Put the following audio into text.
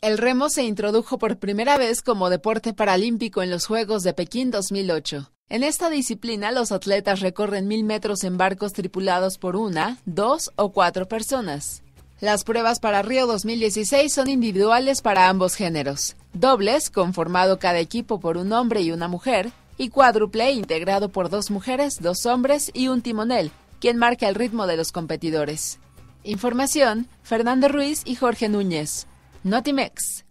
el remo se introdujo por primera vez como deporte paralímpico en los Juegos de Pekín 2008. En esta disciplina, los atletas recorren mil metros en barcos tripulados por una, dos o cuatro personas. Las pruebas para Río 2016 son individuales para ambos géneros, dobles, conformado cada equipo por un hombre y una mujer, y cuádruple, integrado por dos mujeres, dos hombres y un timonel, quien marca el ritmo de los competidores. Información, Fernando Ruiz y Jorge Núñez. Not a mix.